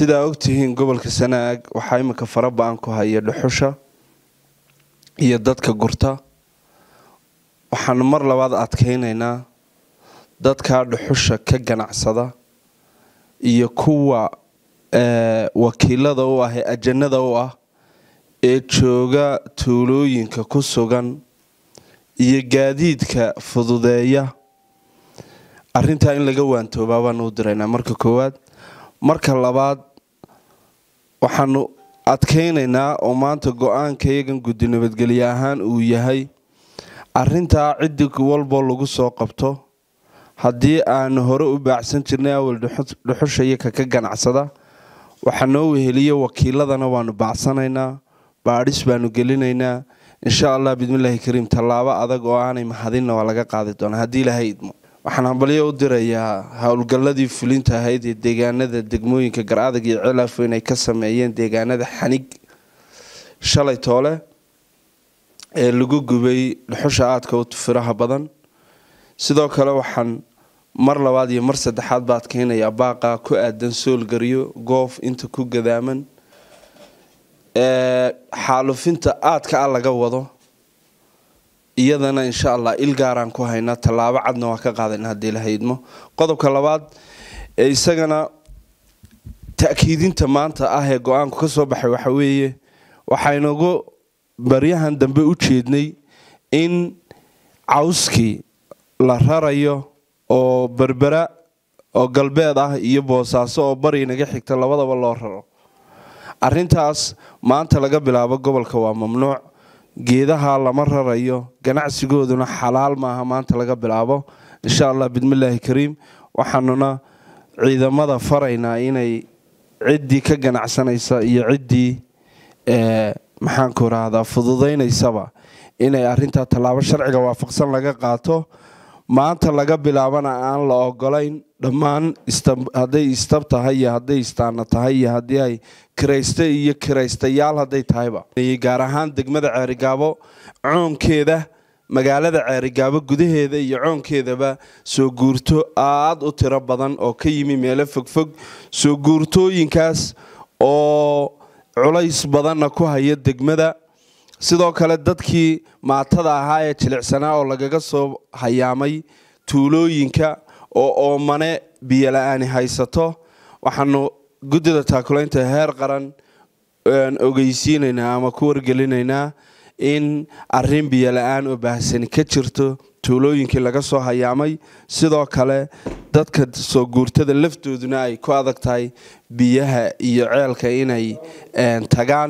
sidaa og tihiin gobolka sanaag waxaa imika fara ba-an ku haya dhuxusha iyo dadka gurta waxaanu mar labaad adkeynaynaa dadkaa dhuxusha ka ganacsada iyo kuwa eh, wakiilada u ah ee ajanada u ah ee jooga tuulooyinka ku sugan iyo gaadiidka fududeeya arintaa in laga waantoobaabaan u diraynaa marka koowaad marka labaad waxaanu adkaynaynaa oo maanta go aankaygan guddi nabadgelye ahaan uu yahay arintaa ciddi walboo lagu soo qabto haddii aanu hore u baacsan jirnay awal dhuxusha iyo ka ganacsada waxaa noo weheliyo wakiiladana waanu baacsanaynaa baadhis baanu gelinaynaa insha allah bidmillaahi kariim tallaabo adag oo aanay mahadinna waa laga qaadi doonaa haddii ilaahay idmo waxaan hambalyo u dirayaa howlgalladii fulinta ahayd ee deegaanada degmooyinka garadag iyo cilaafo inay ka sameeyeen deegaanada xanig shalay toole ee lagu gubay dhuxusha aadka u firaha badan sidoo kale waxaan mar labaad iyo mar saddexaad baad keenayaa baaqa ku aadan soolgaryo goof inta ku gadaaman xaalufinta aadka a ah laga wado iyadana insha allah il gaaraan ku hayna tallaabo cadna waa ka qaadayn haddii la haydmo qodobka labaad ee isagana takiidinta maanta ah ee go-aanku ka soo baxay waxa weeye waxaynugu baryahan dambe u jeednay in cawskii la rarayo oo berbera oo galbeed ah iyo boosaaso oo bari naga xigta labadaba loo raro arintaas maanta laga bilaabo gobolka waa mamnuuc geedaha lama rarayo ganacsigooduna xalaal maaha maanta laga bilaabo insha allah bidmillaahi kariim waxaanuna ciidamada faraynaa inay ciddii ka ganacsanaysa iyo ciddii eh, maxaanku irahdaa fududaynaysaba inay arintaa tallaabo sharciga waafaqsan laga qaato maanta laga bilaabana aan la ogolayn dhammaan hadday istab tahay iyo hadday istaana tahay iyo haddii ay kirayste iyo kiraystayaal hadday tahayba gaar ahaan degmada ceerigaabo coonkeeda magaalada ceerigaabo gudaheeda iyo coonkeedaba soo guurto aada u tiro badan oo ka yimi meelo fogfog soo guurtooyinkaas oo culays badanna ku haya degmada sidoo kale dadkii maatada ahaa ee jilicsanaa oo lagaga soo hayaamay tuulooyinka oo oomane biyala-aani haysato waxaanu guddida taakulaynta heer qaran ogeysiinaynaa ama ku wargelinaynaa in arin biyola-aan oo baahsani ka jirto tuulooyinkii laga soo hayaamay sidoo kale dadka soo guurtada laftooduna ay ku adag tahay biyaha iyo ceelka inay tagaan